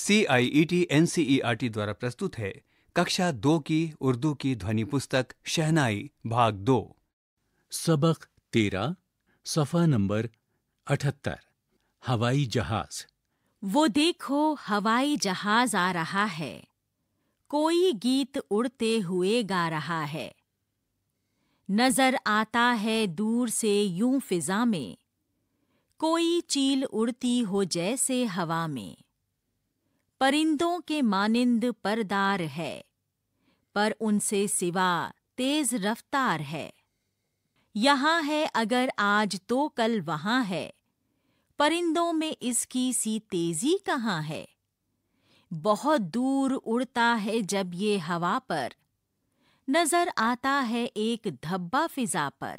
CIET NCERT e e द्वारा प्रस्तुत है कक्षा दो की उर्दू की ध्वनि पुस्तक शहनाई भाग दो सबक तेरा सफा नंबर अठहत्तर हवाई जहाज वो देखो हवाई जहाज आ रहा है कोई गीत उड़ते हुए गा रहा है नजर आता है दूर से यूं फिजा में कोई चील उड़ती हो जैसे हवा में परिंदों के मानिंद परदार है पर उनसे सिवा तेज रफ्तार है यहाँ है अगर आज तो कल वहाँ है परिंदों में इसकी सी तेजी कहाँ है बहुत दूर उड़ता है जब ये हवा पर नजर आता है एक धब्बा फिजा पर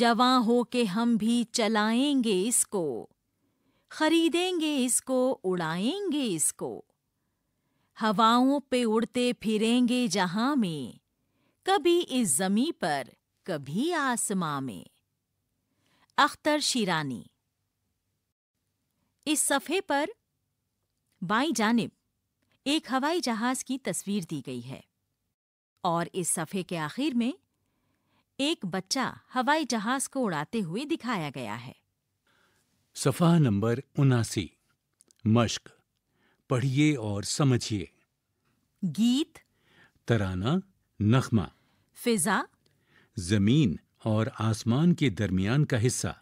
जवा हो के हम भी चलाएंगे इसको खरीदेंगे इसको उड़ाएंगे इसको हवाओं पे उड़ते फिरेंगे जहां में कभी इस जमी पर कभी आसमां में अख्तर शिरानी इस सफ़े पर बाई जानब एक हवाई जहाज की तस्वीर दी गई है और इस सफ़े के आखिर में एक बच्चा हवाई जहाज को उड़ाते हुए दिखाया गया है सफ़ा नंबर उनासी मश्क पढ़िए और समझिए गीत तराना नखमा फिजा जमीन और आसमान के दरमियान का हिस्सा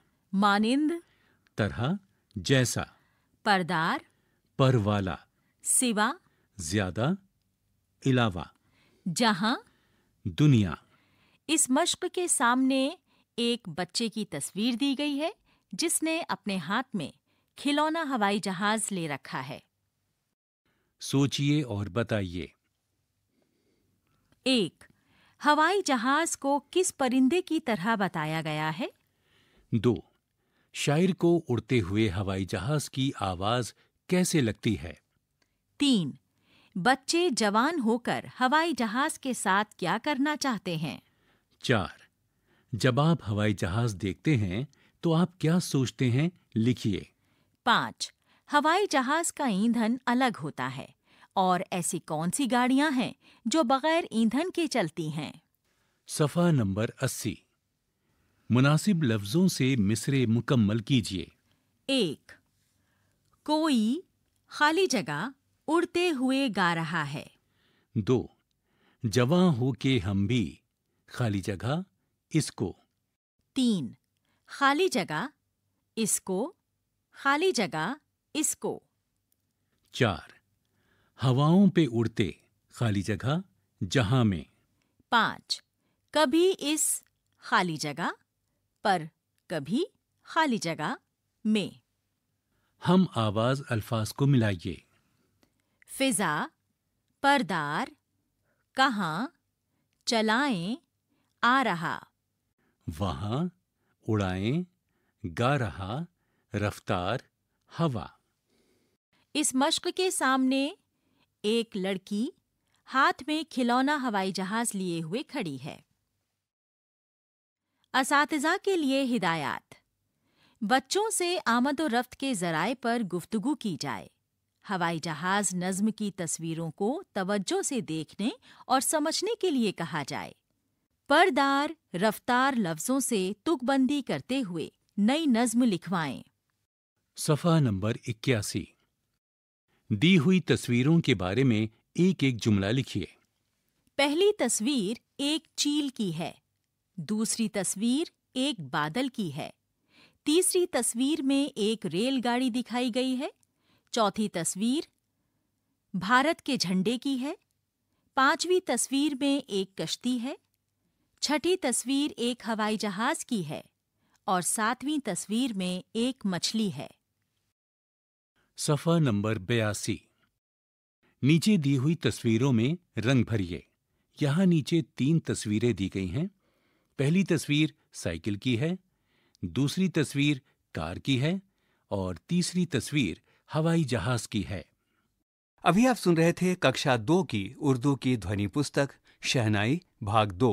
मानिंद तरह जैसा परदार पर वाला सिवा ज्यादा इलावा जहां दुनिया इस मश्क के सामने एक बच्चे की तस्वीर दी गई है जिसने अपने हाथ में खिलौना हवाई जहाज ले रखा है सोचिए और बताइए एक हवाई जहाज को किस परिंदे की तरह बताया गया है दो शायर को उड़ते हुए हवाई जहाज की आवाज कैसे लगती है तीन बच्चे जवान होकर हवाई जहाज के साथ क्या करना चाहते हैं चार जब आप हवाई जहाज देखते हैं तो आप क्या सोचते हैं लिखिए पाँच हवाई जहाज का ईंधन अलग होता है और ऐसी कौन सी गाड़ियां हैं जो बगैर ईंधन के चलती हैं सफा नंबर अस्सी मुनासिब लफ्जों से मिसरे मुकम्मल कीजिए एक कोई खाली जगह उड़ते हुए गा रहा है दो जवा हो के हम भी खाली जगह इसको तीन खाली जगह इसको खाली जगह इसको चार हवाओं पे उड़ते खाली जगह जहां में पांच कभी इस खाली जगह पर कभी खाली जगह में हम आवाज अल्फाज को मिलाइए फिजा परदार कहाँ चलाएं आ रहा वहाँ उड़ाएं गा रहा रफ्तार हवा इस मश्क के सामने एक लड़की हाथ में खिलौना हवाई जहाज लिए हुए खड़ी है इस के लिए हिदायत बच्चों से आमद और रफ्त के जराए पर गुफ्तगु की जाए हवाई जहाज नज्म की तस्वीरों को तवज्जो से देखने और समझने के लिए कहा जाए परदार रफ्तार लफ्जों से तुकबंदी करते हुए नई नज्म लिखवाएं सफा नंबर इक्यासी दी हुई तस्वीरों के बारे में एक एक जुमला लिखिए पहली तस्वीर एक चील की है दूसरी तस्वीर एक बादल की है तीसरी तस्वीर में एक रेलगाड़ी दिखाई गई है चौथी तस्वीर भारत के झंडे की है पांचवी तस्वीर में एक कश्ती है छठी तस्वीर एक हवाई जहाज की है और सातवीं तस्वीर में एक मछली है सफा नंबर बयासी नीचे दी हुई तस्वीरों में रंग भरिए यहाँ नीचे तीन तस्वीरें दी गई हैं पहली तस्वीर साइकिल की है दूसरी तस्वीर कार की है और तीसरी तस्वीर हवाई जहाज की है अभी आप सुन रहे थे कक्षा दो की उर्दू की ध्वनि पुस्तक शहनाई भाग दो